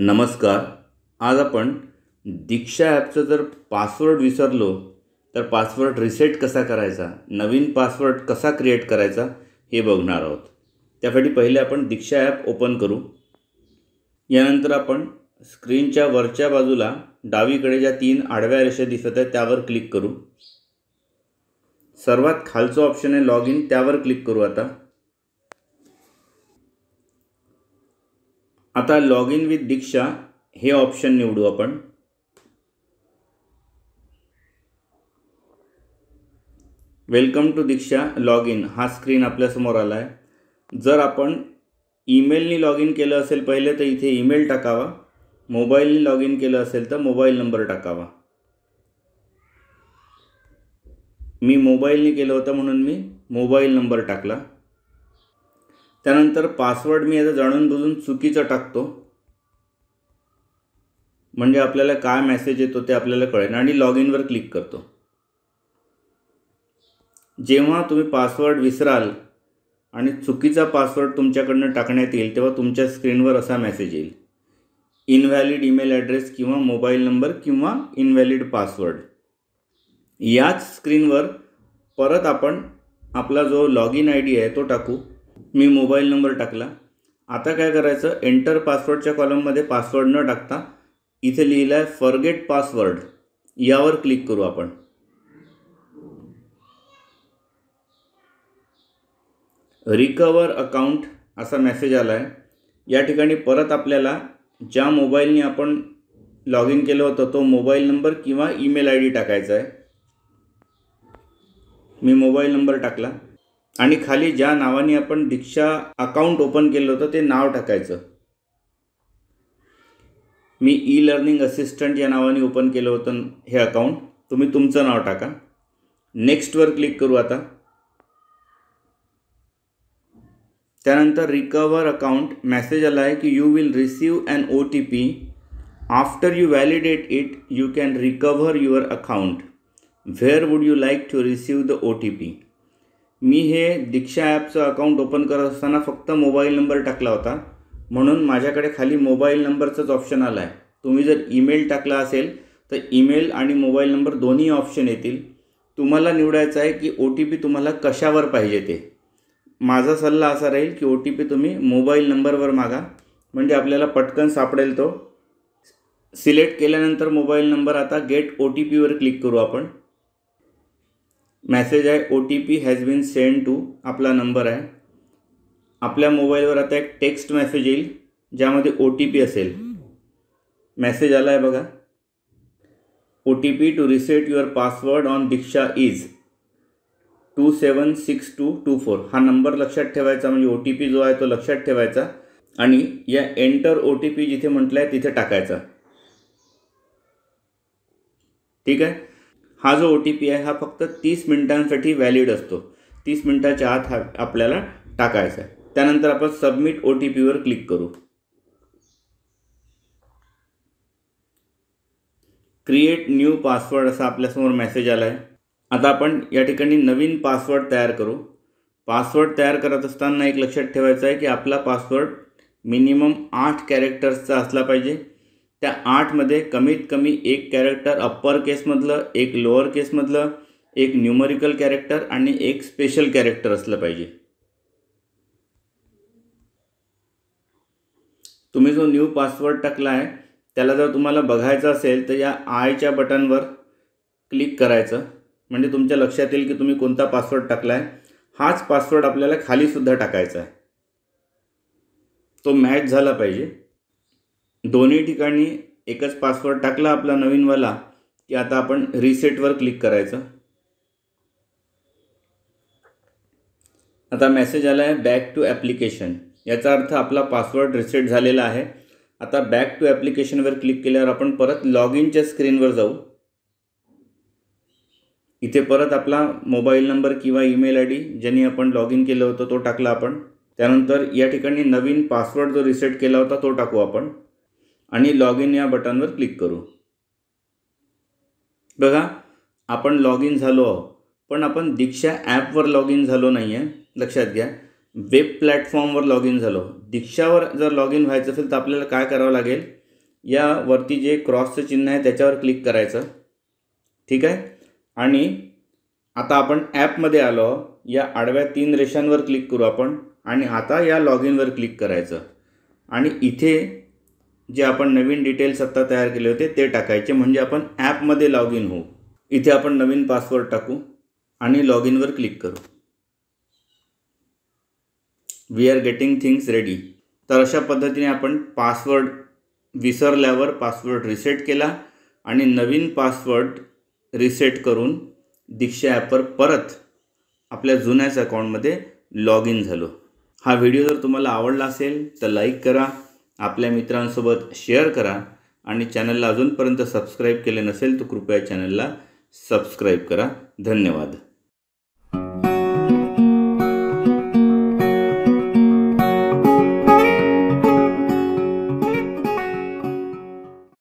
नमस्कार आज आपण दीक्षा ॲपचं जर पासवर्ड विसरलो तर पासवर्ड रिसेट कसा करायचा नवीन पासवर्ड कसा क्रिएट करायचा हे बघणार आहोत त्यासाठी पहिले आपण दीक्षा ॲप ओपन करू यानंतर आपण स्क्रीनच्या वरच्या बाजूला डावीकडे ज्या तीन आडव्या रेषा दिसत आहेत त्यावर क्लिक करू सर्वात खालचं ऑप्शन आहे लॉग इन त्यावर क्लिक करू आता आता लॉग इन विथ दीक्षा हे ऑप्शन निवडू आपण welcome to Diksha log in हा स्क्रीन आपल्यासमोर आला आहे जर आपण ईमेलनी लॉग इन केलं असेल पहिले तर इथे ईमेल टाकावा मोबाईलनी लॉग इन केलं असेल तर मोबाईल नंबर टाकावा मी मोबाईलने केलं होतं म्हणून मी मोबाईल नंबर टाकला त्यानंतर पासवर्ड मी याचा जाणून बुजून चुकीचं टाकतो म्हणजे आपल्याला काय मेसेज येतो ते आपल्याला कळेल आणि लॉग इनवर क्लिक करतो जेव्हा तुम्ही पासवर्ड विसराल आणि चुकीचा पासवर्ड तुमच्याकडनं टाकण्यात येईल तेव्हा तुमच्या स्क्रीनवर असा मेसेज येईल इनव्हॅलिड ईमेल ॲड्रेस किंवा मोबाईल नंबर किंवा इनव्हॅलिड पासवर्ड याच स्क्रीनवर परत आपण आपला जो लॉग इन आय डी आहे तो टाकू मी मोबाईल नंबर टाकला आता काय करायचं एंटर पासवर्डच्या कॉलममध्ये पासवर्ड न टाकता इथे लिहिलं आहे फॉरगेट पासवर्ड यावर क्लिक करू आपण रिकवर अकाउंट असा मेसेज आला आहे या ठिकाणी परत आपल्याला ज्या मोबाईलने आपण लॉग इन केलं होतं तो मोबाईल नंबर किंवा ईमेल आय डी टाकायचा आहे मी मोबाईल नंबर टाकला आणि खाली ज्या नावाने आपण दीक्षा अकाउंट ओपन केलं होतं ते नाव टाकायचं मी ई लर्निंग असिस्टंट या नावाने ओपन केलं होतं हे अकाउंट तुम्ही तुमचं नाव टाका नेक्स्टवर क्लिक करू आता त्यानंतर रिकवर अकाउंट मॅसेज आला आहे की you will receive an O T P after you validate it you can recover your account where would you like to receive the O T P मी हे दीक्षा ॲपचं अकाउंट ओपन करत असताना फक्त mobile number टाकला होता म्हणून माझ्याकडे खाली मोबाईल नंबरचंच ऑप्शन आला आहे तुम्ही जर ईमेल टाकला असेल तर ईमेल आणि मोबाईल नंबर दोन्ही ऑप्शन येतील तुम्हाला निवडायचं आहे की ओ टी पी तुम्हाला कशावर पाहिजे ते माझा सल्ला असा राहील की ओ टी पी तुम्ही मोबाईल नंबरवर मागा म्हणजे आपल्याला पटकन सापडेल तो सिलेक्ट केल्यानंतर मोबाईल नंबर आता गेट ओ टी पीवर क्लिक करू आपण मॅसेज आहे O T P has been send to आपला नंबर आहे आपल्या मोबाईलवर आता एक टेक्स्ट मेसेज येईल ज्यामध्ये ओ टी पी असेल मेसेज आला आहे बघा O T P to reset your password on Diksha is two seven six to to four हा नंबर लक्षात ठेवायचा म्हणजे ओ टी पी जो आहे तो लक्षात ठेवायचा आणि या एंटर ओ टी पी जिथे म्हटलं आहे तिथे टाकायचा ठीक आहे हा जो ओ टी पी आहे हा फक्त तीस मिनिटांसाठी व्हॅलिड असतो तीस मिनिटाच्या आत हा आपल्याला टाकायचा आहे त्यानंतर आपण सबमिट ओ टी पीवर क्लिक करू क्रिएट न्यू पासवर्ड असा आपल्यासमोर मेसेज आला आहे आता आपण या ठिकाणी नवीन पासवर्ड तयार करू पासवर्ड तयार करत असताना एक लक्षात ठेवायचं आहे की आपला पासवर्ड मिनिमम आठ कॅरेक्टर्सचा असला पाहिजे त्या आठमध्ये कमीत कमी एक कॅरेक्टर अप्पर केसमधलं एक लोअर केसमधलं एक न्यूमरिकल कॅरेक्टर आणि एक स्पेशल कॅरेक्टर असलं पाहिजे तुम्ही जो न्यू पासवर्ड टाकला आहे त्याला जर तुम्हाला बघायचं असेल तर या आयच्या बटनवर क्लिक करायचं म्हणजे तुमच्या लक्षात येईल की तुम्ही कोणता पासवर्ड टाकला आहे हाच पासवर्ड आपल्याला खालीसुद्धा टाकायचा आहे तो मॅच झाला पाहिजे दोन्ही ठिकाणी एकच पासवर्ड टाकला आपला नवीनवाला की आता आपण रिसेटवर क्लिक करायचं आता मेसेज आला आहे बॅक टू ॲप्लिकेशन याचा अर्थ आपला पासवर्ड रिसेट झालेला आहे आता बॅक टू ॲप्लिकेशनवर क्लिक केल्यावर आपण परत लॉग इनच्या स्क्रीनवर जाऊ इथे परत आपला मोबाईल नंबर किंवा ईमेल आय डी ज्यांनी आपण लॉग इन केलं होतं तो टाकला आपण त्यानंतर या ठिकाणी नवीन पासवर्ड जो रिसेट केला होता तो टाकू आपण आणि लॉग इन या बटनवर क्लिक करू बघा आपण लॉग इन झालो आहोत पण आपण दीक्षा ॲपवर लॉग इन झालो नाही आहे लक्षात घ्या वेब प्लॅटफॉर्मवर लॉग इन झालो दीक्षावर जर लॉग इन व्हायचं असेल तर आपल्याला काय करावं लागेल यावरती जे क्रॉसचं चिन्ह आहे त्याच्यावर क्लिक करायचं ठीक आहे आणि आता आपण ॲपमध्ये आलो या आडव्या तीन रेषांवर क्लिक करू आपण आणि आता या लॉग इनवर क्लिक करायचं आणि इथे जे आपण नवीन डिटेल्स आत्ता तयार केले होते ते टाकायचे म्हणजे आपण ॲपमध्ये लॉग इन होऊ इथे आपण नवीन पासवर्ड टाकू आणि लॉग इनवर क्लिक करू we are getting things ready तर अशा पद्धतीने आपण पासवर्ड विसरल्यावर पासवर्ड रिसेट केला आणि नवीन पासवर्ड रिसेट करून दीक्षा ॲपवर परत आपल्या जुन्याच अकाउंटमध्ये लॉग इन झालो हा व्हिडिओ जर तुम्हाला आवडला असेल तर लाईक करा आपल्या मित्रांसोबत शेअर करा आणि चॅनलला अजूनपर्यंत सबस्क्राईब केले नसेल तर कृपया चॅनलला सबस्क्राईब करा धन्यवाद